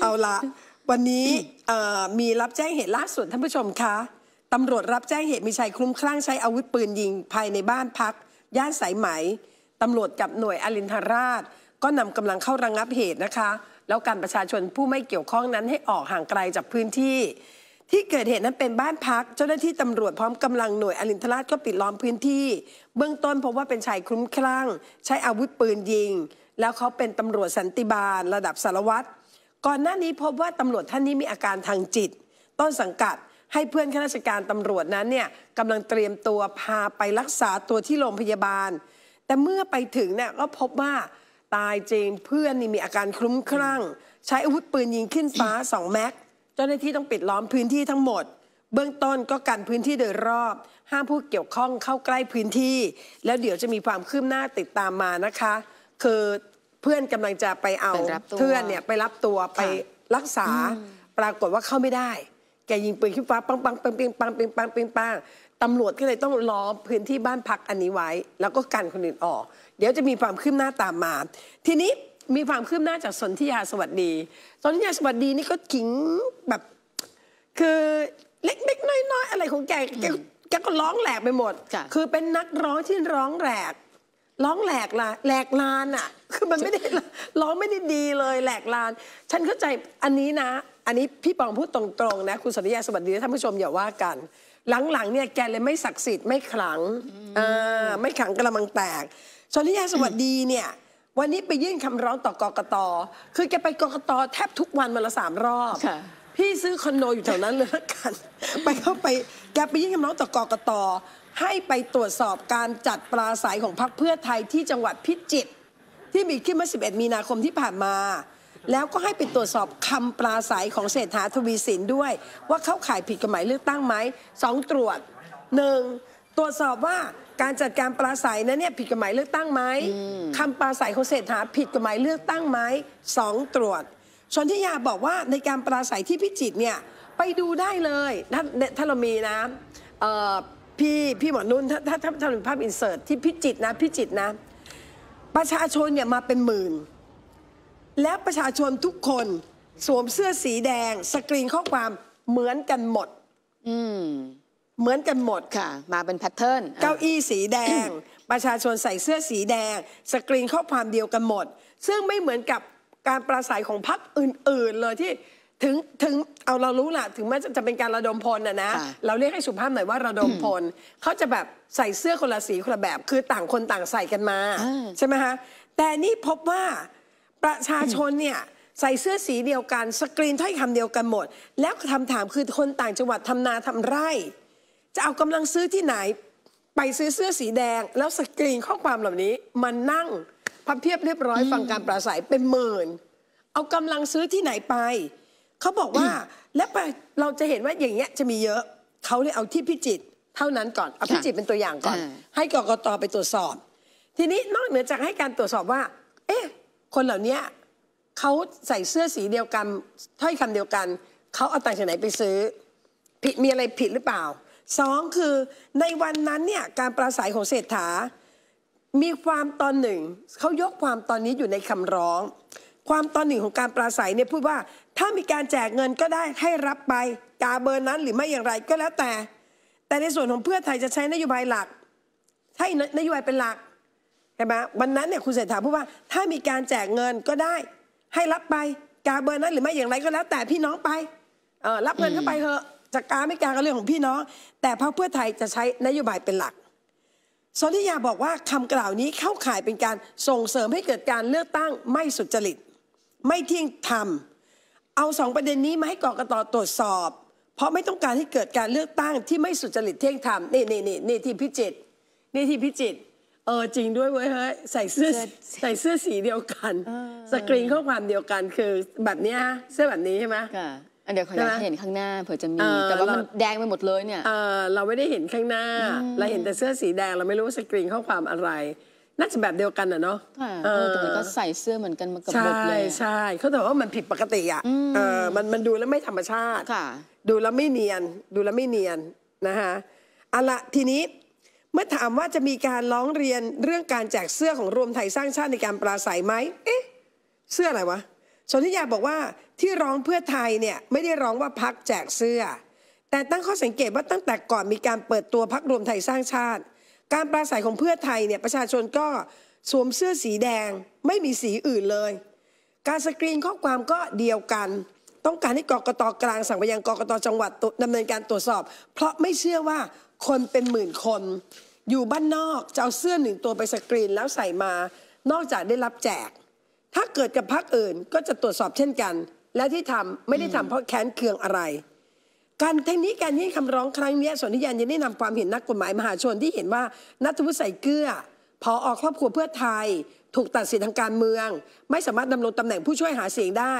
เอาละวันนี้มีรับแจ้งเหตุล่าสุดท่านผู้ชมคะตำรวจรับแจ้งเหตุมีชายคลุ้มคลั่งใช้อาวุธปืนยิงภายในบ้านพักย่านสายไหมตำรวจกับหน่วยอรินทราช ก็นำกำลังเข้าระงงับเหตุนะคะ แล้วการประชาชนผู้ไม่เกี่ยวข้องนั้นให้ออกห่างไกลจากพื้นที่ ที่เกิดเหตุนั้นเป็นบ้านพักเจ้าหน้าที่ตำรวจพร้อมกำลังหน่วยอลินทราชก็ปิดล้อมพื้นที่ เบื้องต้นพบว่าเป็นชายคลุ้มคลั่งใช้อาวุธปืนยิง แล้วเขาเป็นตำรวจสันติบาลระดับสารวัตรก่อนหน้านี้พบว่าตำรวจท่านนี้มีอาการทางจิต ต้นสังกัดให้เพื่อนข้าราชการตำรวจนั้นเนี่ยกำลังเตรียมตัวพาไปรักษาตัวที่โรงพยาบาล แต่เมื่อไปถึงเนี่ยก็พบว่า ตายจริงเพื่อนนี่มีอาการคลุ้มคลั่ง ใช้อาวุธปืนยิงขึ้นฟ้าสองแม็กเจ้าหน้าที่ต้องปิดล้อมพื้นที่ทั้งหมด เบื้องต้นก็กันพื้นที่โดยรอบห้ามผู้เกี่ยวข้องเข้าใกล้พื้นที่แล้วเดี๋ยวจะมีความคืบหน้าติดตามมานะคะคือพื่อนกำลังจะไปเอาเพื่อนเนี่ยไปรับตัวไปรักษาปรากฏว่าเข้าไม่ได้ แกยิงปืนขึ้นฟ้าปังปังปังปังปังปังปังปังปังตำรวจก็เลยต้องล้อมพื้นที่บ้านพักอันนี้ไว้ แล้วก็กันคนอื่นออก เดี๋ยวจะมีความคืบหน้าตามมา ทีนี้มีความคืบหน้าจากสนธิยาสวัสดี สนธิยาสวัสดีนี่ก็ขิงแบบคือเล็กๆน้อย ๆ อะไรของแกแกก็ร้องแหลกไปหมด คือเป็นนักร้องที่ร้องแหลกร้องแหลกละ แหลกลานอ่ะ คือมันไม่ได้ร้องไม่ได้ดีเลย แหลกลาน ฉันเข้าใจอันนี้นะ อันนี้พี่ปองพูดตรงๆนะคุณสัิญาสวัสดีท่านผู้ชมอย่าว่ากัน หลังๆเนี่ยแกเลยไม่ศักดิ์สิทธิ์ไม่ขลัง ไม่ขลังกระมังแตกสัิญาสวัสดีเนี่ย วันนี้ไปยื่นคำร้องต่อกกตคือแกไปกกตแทบทุกวันมาละสามรอบพี่ซื้อคอนโดอยู่แถวนั้นเลยละกัน ไปเข้าไปแกไปยื่นคำร้องต่อกกตให้ไปตรวจสอบการจัดปราศัยของพรรคเพื่อไทยที่จังหวัดพิจิตรที่มีขึ้นเมื่อ11 มีนาคมที่ผ่านมา แล้วก็ให้ไปตรวจสอบคำปราศัยของเศรษฐาทวีสินด้วย ว่าเข้าข่ายผิดกฎหมายเลือกตั้งไหมสองตรวจหนึ่งตรวจสอบว่าการจัดการปราศัยนั้นเนี่ยผิดกฎหมายเลือกตั้งไหมคำปราศัยของเศรษฐาผิดกฎหมายเลือกตั้งไหมสองตรวจชนทิยาบอกว่าในการปราศัยที่พิจิตเนี่ย ไปดูได้เลย ถ้าถ้าเรามีนะพี่พี่หมอนุ่นถ้าถ้าถ้าเป็นภาพอินเสิร์ตที่พิจิตนะ พิจิตนะประชาชนเนี่ยมาเป็นหมื่น แล้วประชาชนทุกคนสวมเสื้อสีแดง สกรีนข้อความเหมือนกันหมด อืเหมือนกันหมดค่ะ มาเป็นแพทเทิร์นเก้าอี้สีแดง ประชาชนใส่เสื้อสีแดง สกรีนข้อความเดียวกันหมด ซึ่งไม่เหมือนกับการปราศัยของพรรคอื่นๆเลยที่ถึงถึงเอาเรารู้แหละถึงแม้จะเป็นการระดมพลนะนะเราเรียกให้สุภาพหน่อยว่าระดมพลเขาจะแบบใส่เสื้อคนละสีคนละแบบคือต่างคนต่างใส่กันมาใช่ไหมคะแต่นี่พบว่าประชาชนเนี่ยใส่เสื้อสีเดียวกันสกรีนถ้อยคำเดียวกันหมดแล้วคำถามคือคนต่างจังหวัดทำนาทำไร่ จะเอากำลังซื้อที่ไหน ไปซื้อเสื้อสีแดง แล้วสกรีนข้อความเหล่านี้มันนั่งพับเพียบเรียบร้อยฟังการปราศัยเป็นหมื่นเอากำลังซื้อที่ไหนไป เขาบอกว่าและเราจะเห็นว่าอย่างเงี้ยจะมีเยอะ เขาเลยเอาที่พิจิตเท่านั้นก่อนเอาพิจิตเป็นตัวอย่างก่อนให้กรกตไปตรวจสอบ ทีนี้นอกเหนือจากให้การตรวจสอบว่า เอ๊ะคนเหล่านี้เขาใส่เสื้อสีเดียวกันถ้อยคำเดียวกันเขาเอาตังค์จากไหนไปซื้อ ผิดมีอะไรผิดหรือเปล่าสองคือในวันนั้นเนี่ยการปราศัยของเศรษฐามีความตอนหนึ่งเขายกความตอนนี้อยู่ในคำร้อง ความตอนหนึ่งของการปราศัยเนี่ยพูดว่า ถ้ามีการแจกเงินก็ได้ให้รับไปกาเบอร์นั้นหรือไม่อย่างไรก็แล้วแต่ แต่ในส่วนของเพื่อไทยจะใช้นโยบายหลักใช้นโยบายเป็นหลักเห็นไหมวันนั้นเนี่ยคุณเศรษฐาพูดว่าถ้ามีการแจกเงินก็ได้ให้รับไปกาเบอร์นั้นหรือไม่อย่างไรก็แล้ว แต่พี่น้องไปรับเงินเข้าไปเถอะจะกาไม่กาก็เรื่องของพี่น้องแต่พรรคเพื่อไทยจะใช้นโยบายเป็นหลักสนธิยาบอกว่าคำกล่าวนี้เข้าข่ายเป็นการส่งเสริมให้เกิดการเลือกตั้งไม่สุจริตไม่เที่ยงธรรมเอาสองประเด็นนี้มาให้กรกตตรวจสอบ เพราะไม่ต้องการให้เกิดการเลือกตั้งที่ไม่สุจริตเที่ยงธรรมนี่นี่นี่นี่ที่พิจิตรนี่ที่พิจิตรเออจริงด้วยเว้ยเฮ้ยใส่เสื้อใส่เสื้อสีเดียวกัน สกรีนข้อความเดียวกัน คือแบบนี้เสื้อแบบนี้ใช่ไหมเดี๋ยวขอยากเห็นข้างหน้าเผื่อจะมี แต่ว่ามันแดงไปหมดเลยเนี่ยเราไม่ได้เห็นข้างหน้าเราเห็นแต่เสื้อสีแดงเราไม่รู้สกรีนข้อความอะไรน่าจะแบบเดียวกันอะเนาะแต่ก็ใส่เสื้อเหมือนกันมากับบทเลย ใช่ใช่เขาแต่ว่ามันผิดปกติอ่ะมันมันดูแล้วไม่ธรรมชาติดูแล้วไม่เนียน ดูแล้วไม่เนียนนะคะเอาละทีนี้เมื่อถามว่าจะมีการร้องเรียนเรื่องการแจกเสื้อของรวมไทยสร้างชาติในการปราศัยไหมเอ๊ะเสื้ออะไรวะชนทิยาบอกว่าที่ร้องเพื่อไทยเนี่ยไม่ได้ร้องว่าพักแจกเสื้อ แต่ตั้งข้อสังเกตว่าตั้งแต่ก่อนมีการเปิดตัวพักรวมไทยสร้างชาติ การปราศัยของเพื่อไทยเนี่ยประชาชนก็สวมเสื้อสีแดง ไม่มีสีอื่นเลยการสกรีนข้อความก็เดียวกันต้องการให้กรกตกลางสั่งไปยังกรกตจังหวัดดำเนินการตรวจสอบ เพราะไม่เชื่อว่าคนเป็นหมื่นคน อยู่บ้านนอกจะเอาเสื้อหนึ่งตัวไปสกรีนแล้วใส่มา นอกจากได้รับแจก ถ้าเกิดกับพักอื่นก็จะตรวจสอบเช่นกันและที่ทำไม่ได้ทำเพราะแค้นเคืองอะไร การทั้งนี้การยื่นคำร้องครั้งนี้สนธิยานยังได้นำความเห็นนักกฎหมายมหาชนที่เห็นว่านัทวุฒิใส่เกลือพอออกครอบครัวเพื่อไทย ถูกตัดสิทธิทางการเมือง ไม่สามารถดำรงตำแหน่งผู้ช่วยหาเสียงได้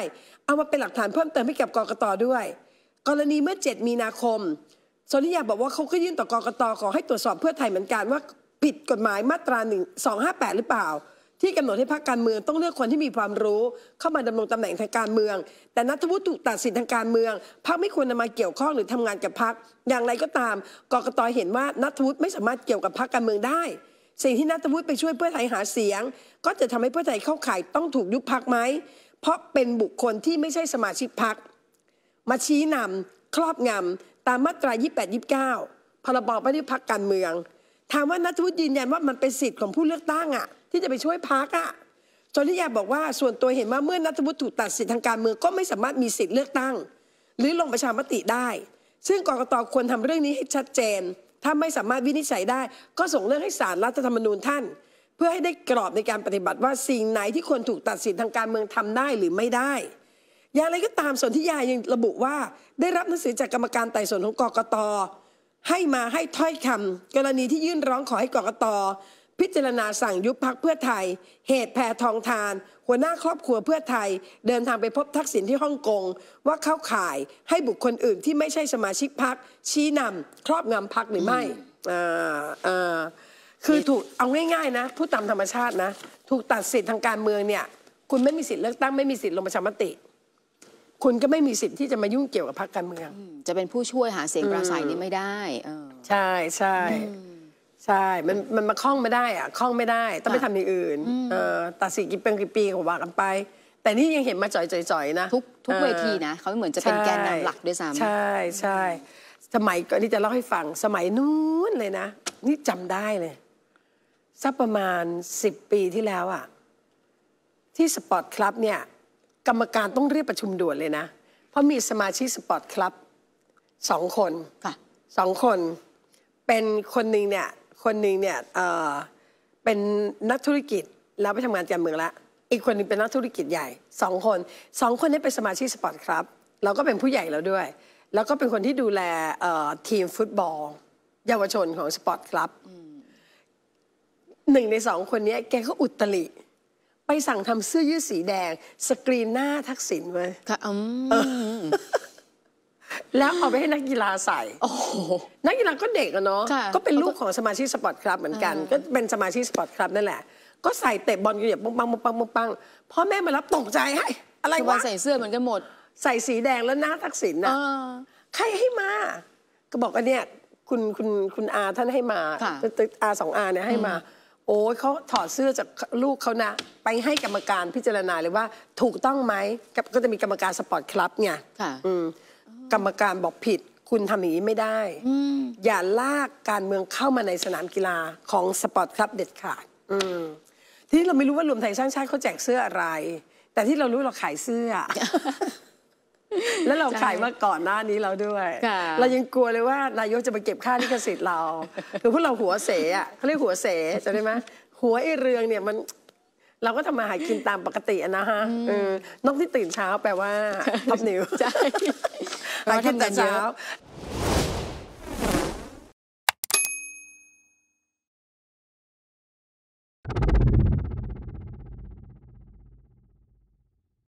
เอามาเป็นหลักฐานเพิ่มเติมให้กับกรกตด้วย กรณีเมื่อ 7 มีนาคมสซนิยาบอกว่าเขาก็ยื่นต่อกรกตขอให้ตรวจสอบเพื่อไทยเหมือนกันว่าผิดกฎหมายมาตรา1 258 หรือเปล่าที่กำหนดให้พรรคการเมือง ต้องเลือกคนที่มีความรู้ เข้ามาดำรงตำแหน่งทางการเมือง แต่นัทวุฒิถูกตัดสิทธิทางการเมืองพรรคไม่ควรนามาเกี่ยวข้องหรือทำงานกับพรรคอย่างไรก็ตามกรกตเห็นว่านัทวุฒิไม่สามารถเกี่ยวกับพรรคการเมืองได้ สิ่งที่นัทวุฒิไปช่วยเพื่อไทยหาเสียง ก็จะทำให้เพื่อไทยเข้าข่ายต้องถูกยุบพรรคไหมเพราะเป็นบุคคลที่ไม่ใช่สมาชิกพรรคมาชี้นำครอบงำตามมาตรา28 29พรบไม่ได้พักการเมือง ถามว่านัทวุฒิยืนยันว่ามันเป็นสิทธิ์ของผู้เลือกตั้งอะ่ะที่จะไปช่วยพักอะจริยาบอกว่า ส่วนตัวเห็นว่าเมื่อนัทวุฒิถูกตัดสิทธิทางการเมืองก็ไม่สามารถมีสิทธิ์เลือกตั้งหรือลงประชามติได้ ซึ่งกรกตควรทำเรื่องนี้ให้ชัดเจน ถ้าไม่สามารถวินิจฉัยได้ ก็ส่งเรื่องให้ศาลรรัฐธรรมนูญท่าน เพื่อให้ได้กรอบในการปฏิบัติ ว่าสิ่งไหนที่ควรถูกตัดสิทธิทางการเมืองทำได้หรือไม่ได้ อย่างไรก็ตามสนธิยายังระบุว่าได้รับหนังสือจากกรรมการไต่สวนของกรกตให้มาให้ถ้อยคำ กรณีที่ยื่นร้องขอให้กรกตพิจารณาสั่งยุบพักเพื่อไทยเหตุแพทองทานหัวหน้าครอบครัวเพื่อไทยเดินทางไปพบทักษิณที่ฮ่องกงว่าเข้าข่ายให้บุคคลอื่นที่ไม่ใช่สมาชิกพักชี้นำครอบงาพักหรือไม่คือถูกเอาง่ายๆนะผูดตามธรรมชาตินะถูกตัดสิทธิ์ทางการเมืองเนี่ย คุณไม่มีสิทธิ์เลือกตั้งไม่มีสิทธิ์ลงประชามติ คุณก็ไม่มีสิทธิ์ที่จะมายุ่งเกี่ยวกับพักการเมือง จะเป็นผู้ช่วยหาเสียงปราศัยนี้ไม่ได้ใช่ใช่ใช่ มัน มันมาคล้องไม่ได้อะคล้องไม่ได้ ต้องไปทำอย่างอื่นตัดสีกี่เป็นกี่ปีก็ว่ากันไป แต่นี่ยังเห็นมาจ่อยๆนะ ทุกทุกเวทีนะ เขาเหมือนจะเป็นแกนนำหลักด้วยซ้ำใช่ใช่ สมัยก่อนนี่จะเล่าให้ฟัง สมัยนู้นเลยนะ นี่จำได้เลยสักประมาณสิบปีที่แล้วอะที่สปอร์ตคลับเนี่ย กรรมการต้องเรียกประชุมด่วนเลยนะ เพราะมีสมาชิกสปอร์ตคลับสองคน สองคน เป็นคนหนึ่งเนี่ยคนหนึ่งเนี่ยเเป็นนักธุรกิจแล้วไปทำงานการเมืองละอีกคนนึงเป็นนักธุรกิจใหญ่สองคนสองคนนี้เป็นสมาชิกสปอร์ตครับเราก็เป็นผู้ใหญ่แล้วด้วย แล้วก็เป็นคนที่ดูแลทีมฟุตบอลเยาวชนของสปอร์ตครับหนึ่งในสองคนนี้แกก็อุตริไปสั่งทำเสื้อยืดสีแดง สกรีนหน้าทักษิณไว้ค่ะอืมแล้วเอาไปให้นักกีฬาใส่ นักกีฬาก็เด็กอะเนาะ ก็เป็นลูกของสมาชิกสปอร์ตคลับเหมือนกัน ก็เป็นสมาชิกสปอร์ตคลับนั่นแหละ ก็ใส่เตะบอลกันอย่างปังปังปังปังปังพ่อแม่มารับตกใจให้ อะไรวะใส่เสื้อเหมือนกันหมด ใส่สีแดงแล้วหน้าทักษิณน่ะใครให้มา ก็บอกอันเนี้ยคุณคุณคุณอาท่านให้มา อาสองอาเนี่ยให้มา โอ้ยเขาถอดเสื้อจากลูกเขานะไปให้กรรมการพิจารณาเลยว่าถูกต้องไหมก็จะมีกรรมการสปอร์ตคลับไงอืมกรรมการบอกผิดคุณทำอย่างนี้ไม่ได้อย่าลากการเมืองเข้ามาในสนามกีฬาของสปอร์ตครับเด็ดขาดทีนี้เราไม่รู้ว่ารวมไทยสร้างชาติเขาแจกเสื้ออะไร แต่ที่เรารู้เราขายเสื้อ แล้วเราขายมาก่อนหน้านี้เราด้วย เรายังกลัวเลยว่านายกจะมาเก็บค่าลิขสิทธิ์เราคือพวกเราหัวเสอะเขาเรียกหัวเสจำได้ไหมหัวไอเรืองเนี่ยมันเราก็ทำมาหากินตามปกตินะฮะนกที่ตื่นเช้าแปลว่าทับนิวใช่หากินแต่เช้า